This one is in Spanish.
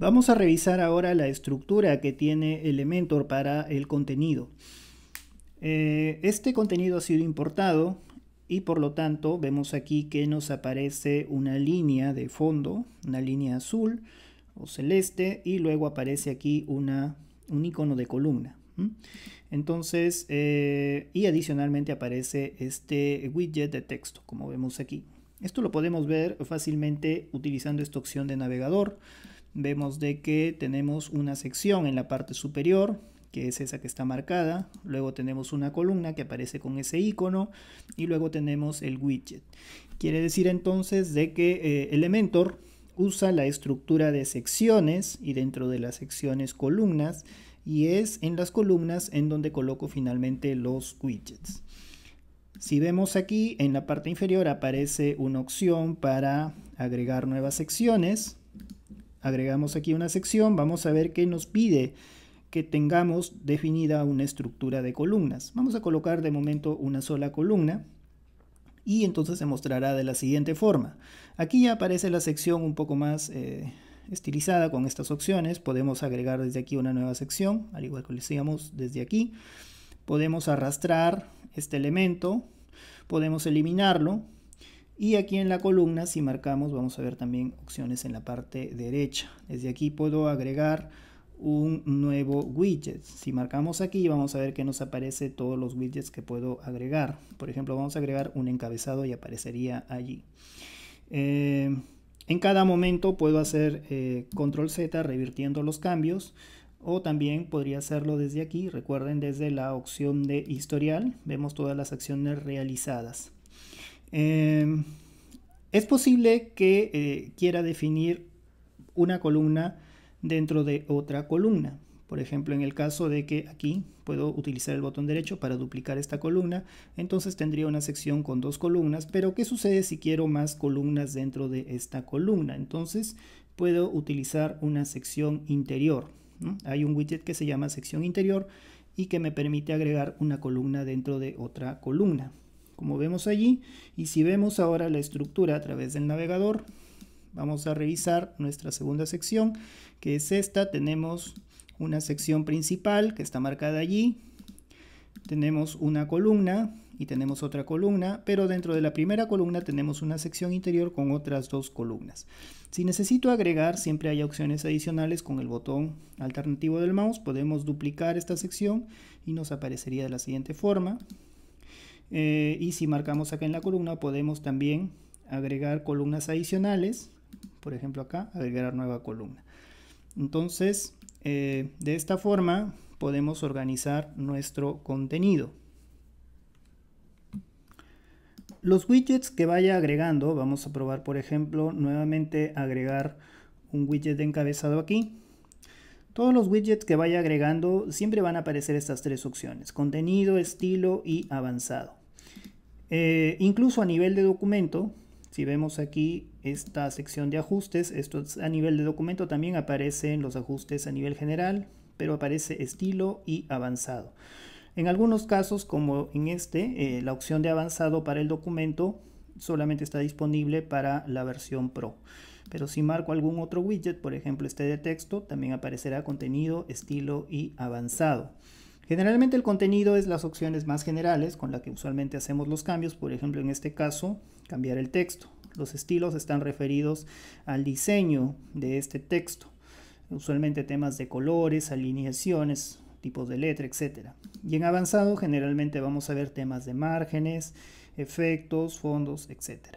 Vamos a revisar ahora la estructura que tiene Elementor para el contenido. Eh, este contenido ha sido importado y por lo tanto vemos aquí que nos aparece una línea de fondo, una línea azul o celeste y luego aparece aquí una, un icono de columna. Entonces, eh, y adicionalmente aparece este widget de texto, como vemos aquí. Esto lo podemos ver fácilmente utilizando esta opción de navegador vemos de que tenemos una sección en la parte superior que es esa que está marcada, luego tenemos una columna que aparece con ese icono y luego tenemos el widget. Quiere decir entonces de que eh, Elementor usa la estructura de secciones y dentro de las secciones columnas y es en las columnas en donde coloco finalmente los widgets. Si vemos aquí en la parte inferior aparece una opción para agregar nuevas secciones Agregamos aquí una sección, vamos a ver qué nos pide que tengamos definida una estructura de columnas. Vamos a colocar de momento una sola columna y entonces se mostrará de la siguiente forma. Aquí ya aparece la sección un poco más eh, estilizada con estas opciones. Podemos agregar desde aquí una nueva sección, al igual que lo decíamos desde aquí. Podemos arrastrar este elemento, podemos eliminarlo y aquí en la columna, si marcamos, vamos a ver también opciones en la parte derecha. Desde aquí puedo agregar un nuevo widget. Si marcamos aquí, vamos a ver que nos aparece todos los widgets que puedo agregar. Por ejemplo, vamos a agregar un encabezado y aparecería allí. Eh, en cada momento puedo hacer eh, control Z revirtiendo los cambios o también podría hacerlo desde aquí. Recuerden desde la opción de historial vemos todas las acciones realizadas. Em, es posible que eh, quiera definir una columna dentro de otra columna. Por ejemplo, en el caso de que aquí puedo utilizar el botón derecho para duplicar esta columna, entonces tendría una sección con dos columnas, pero ¿qué sucede si quiero más columnas dentro de esta columna? Entonces puedo utilizar una sección interior. Hay un widget que se llama sección interior y que me permite agregar una columna dentro de otra columna como vemos allí. Y si vemos ahora la estructura a través del navegador, vamos a revisar nuestra segunda sección, que es esta. Tenemos una sección principal que está marcada allí. Tenemos una columna y tenemos otra columna, pero dentro de la primera columna tenemos una sección interior con otras dos columnas. Si necesito agregar, siempre hay opciones adicionales con el botón alternativo del mouse. Podemos duplicar esta sección y nos aparecería de la siguiente forma. Eh, y si marcamos acá en la columna, podemos también agregar columnas adicionales. Por ejemplo, acá, agregar nueva columna. Entonces, eh, de esta forma podemos organizar nuestro contenido. Los widgets que vaya agregando, vamos a probar por ejemplo nuevamente agregar un widget de encabezado aquí. Todos los widgets que vaya agregando siempre van a aparecer estas tres opciones, contenido, estilo y avanzado. Eh, incluso a nivel de documento, si vemos aquí esta sección de ajustes, esto a nivel de documento, también aparecen los ajustes a nivel general, pero aparece estilo y avanzado. En algunos casos, como en este, eh, la opción de avanzado para el documento solamente está disponible para la versión Pro. Pero si marco algún otro widget, por ejemplo este de texto, también aparecerá contenido, estilo y avanzado. Generalmente el contenido es las opciones más generales con las que usualmente hacemos los cambios, por ejemplo en este caso cambiar el texto. Los estilos están referidos al diseño de este texto, usualmente temas de colores, alineaciones, tipos de letra, etc. Y en avanzado generalmente vamos a ver temas de márgenes, efectos, fondos, etc.